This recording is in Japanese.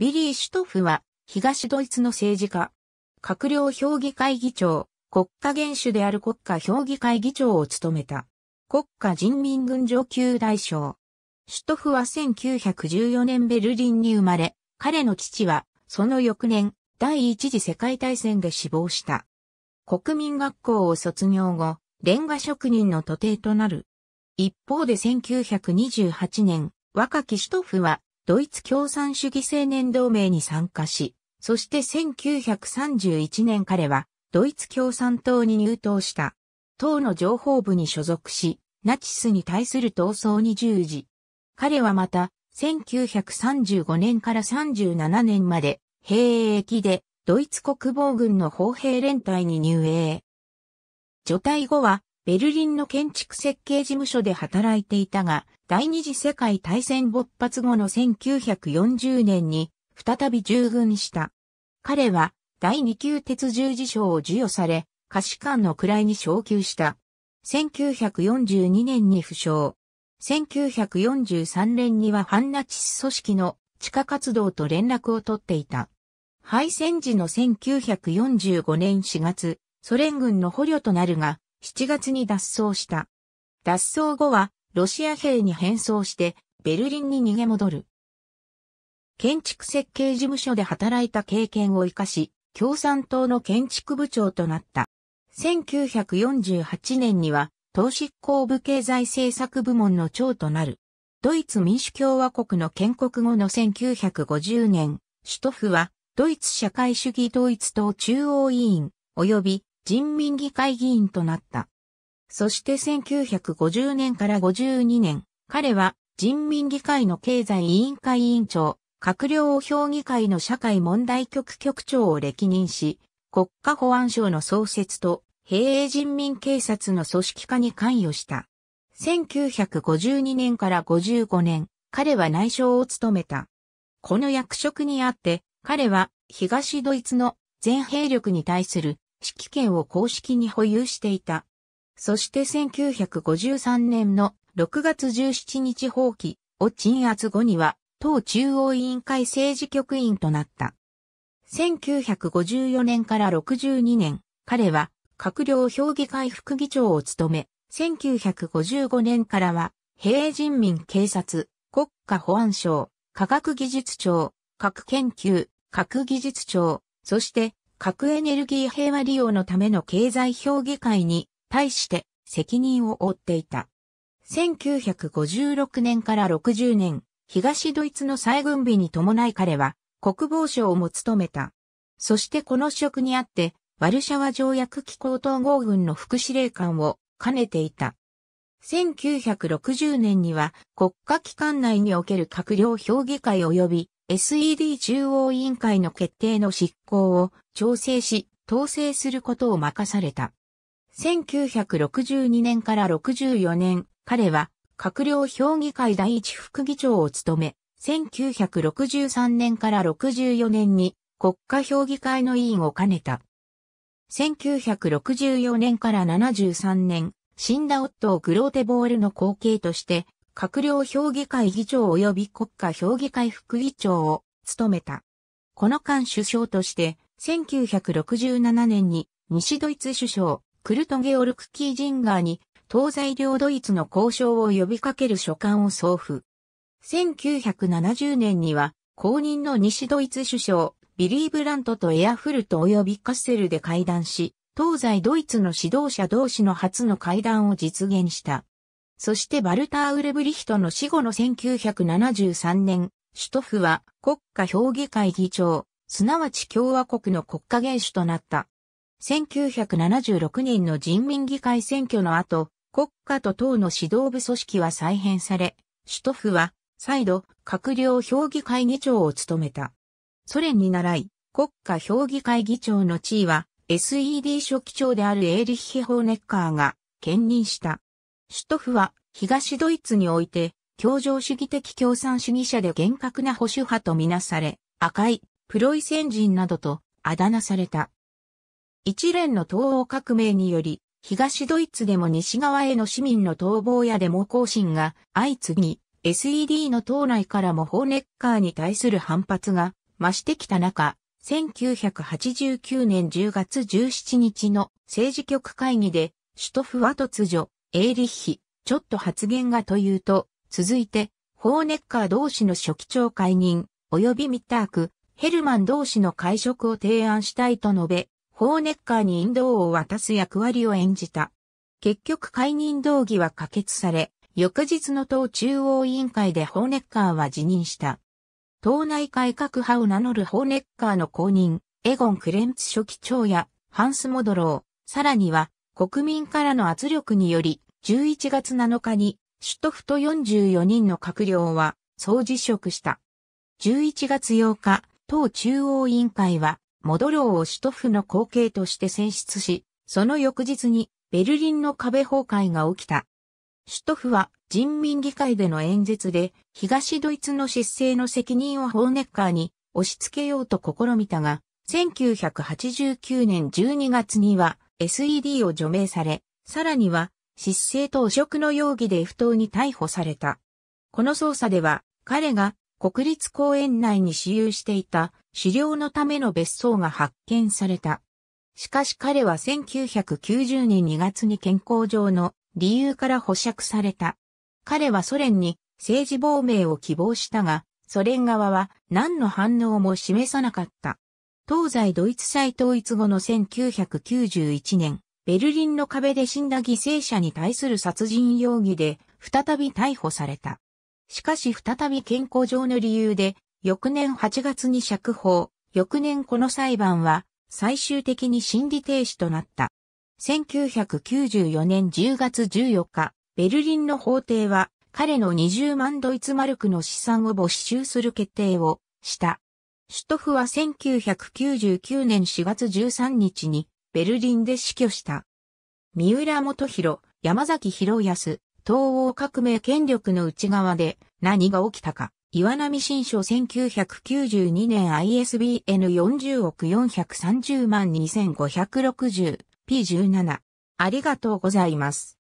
ビリー・シュトフは、東ドイツの政治家。閣僚評議会議長、国家元首である国家評議会議長を務めた。国家人民軍上級大将。シュトフは1914年ベルリンに生まれ、彼の父は、その翌年、第一次世界大戦で死亡した。国民学校を卒業後、レンガ職人の徒弟となる。一方で1928年、若きシュトフはドイツ共産主義青年同盟に参加し、そして1931年彼はドイツ共産党に入党した。党の情報部に所属し、ナチスに対する闘争に従事。彼はまた、1935年から37年まで、兵役で、ドイツ国防軍の砲兵連隊に入営。除隊後は、ベルリンの建築設計事務所で働いていたが、第二次世界大戦勃発後の1940年に再び従軍した。彼は第二級鉄十字章を授与され、可視官の位に昇級した。1942年に負傷。1943年には反ナチス組織の地下活動と連絡を取っていた。敗戦時の1945年4月、ソ連軍の捕虜となるが、7月に脱走した。脱走後は、ロシア兵に変装して、ベルリンに逃げ戻る。建築設計事務所で働いた経験を活かし、共産党の建築部長となった。1948年には、党執行部経済政策部門の長となる。ドイツ民主共和国の建国後の1950年、首都府は、ドイツ社会主義統一党中央委員、及び人民議会議員となった。そして1950年から52年、彼は人民議会の経済委員会委員長、閣僚評議会の社会問題局局長を歴任し、国家保安省の創設と、平営人民警察の組織化に関与した。1952年から55年、彼は内相を務めた。この役職にあって、彼は東ドイツの全兵力に対する指揮権を公式に保有していた。そして1953年の6月17日放棄を鎮圧後には、党中央委員会政治局員となった。1954年から62年、彼は閣僚評議会副議長を務め、1955年からは、平人民警察、国家保安省、科学技術庁、核研究、核技術庁、そして核エネルギー平和利用のための経済評議会に対して責任を負っていた。1956年から60年、東ドイツの再軍備に伴い彼は国防省も務めた。そしてこの職にあって、ワルシャワ条約機構統合軍の副司令官を兼ねていた。1960年には国家機関内における閣僚評議会及び SED 中央委員会の決定の執行を調整し、統制することを任された。1962年から64年、彼は閣僚評議会第一副議長を務め、1963年から64年に国家評議会の委員を兼ねた。1964年から73年、死んだ夫をグローテボールの後継として閣僚評議会議長及び国家評議会副議長を務めた。この間首相として、1967年に西ドイツ首相、クルトゲオルク・キージンガーに東西両ドイツの交渉を呼びかける書簡を送付。1970年には公認の西ドイツ首相、ビリー・ブラントとエアフルト及びカッセルで会談し、東西ドイツの指導者同士の初の会談を実現した。そしてバルター・ウレブリヒトの死後の1973年、首都府は国家評議会議長、すなわち共和国の国家元首となった。1976年の人民議会選挙の後、国家と党の指導部組織は再編され、首都府は再度閣僚評議会議長を務めた。ソ連に習い、国家評議会議長の地位は SED 書記長であるエーリッヒ・ホーネッカーが兼任した。シュトフは東ドイツにおいて、協情主義的共産主義者で厳格な保守派とみなされ、赤い、プロイセン人などとあだ名された。一連の東欧革命により、東ドイツでも西側への市民の逃亡やデモ行進が相次ぎ、SED の党内からもホーネッカーに対する反発が増してきた中、1989年10月17日の政治局会議で、シュトフは突如、エーリッヒ、ちょっと発言がというと、続いて、ホーネッカー同士の初期長解任、及びミッターク、ヘルマン同士の会食を提案したいと述べ、ホーネッカーに引導を渡す役割を演じた。結局解任動議は可決され、翌日の党中央委員会でホーネッカーは辞任した。党内改革派を名乗るホーネッカーの公認、エゴン・クレンツ初期長や、ハンス・モドロー、さらには、国民からの圧力により、11月7日に、首都府と44人の閣僚は、総辞職した。11月8日、党中央委員会は、モドローを首都府の後継として選出し、その翌日に、ベルリンの壁崩壊が起きた。首都府は人民議会での演説で東ドイツの失政の責任をホーネッカーに押し付けようと試みたが、1989年12月には SED を除名され、さらには、失政と汚職の容疑で不当に逮捕された。この捜査では、彼が国立公園内に私有していた狩猟のための別荘が発見された。しかし彼は1990年2月に健康上の理由から保釈された。彼はソ連に政治亡命を希望したが、ソ連側は何の反応も示さなかった。東西ドイツ再統一後の1991年、ベルリンの壁で死んだ犠牲者に対する殺人容疑で再び逮捕された。しかし再び健康上の理由で、翌年8月に釈放、翌年この裁判は最終的に審理停止となった。1994年10月14日、ベルリンの法廷は彼の20万ドイツマルクの資産を没収する決定をした。シュトフは1999年4月13日にベルリンで死去した。三浦元弘、山崎博康、東欧革命権力の内側で何が起きたか。岩波新書1992年 ISBN 40億430万 2560P17。ありがとうございます。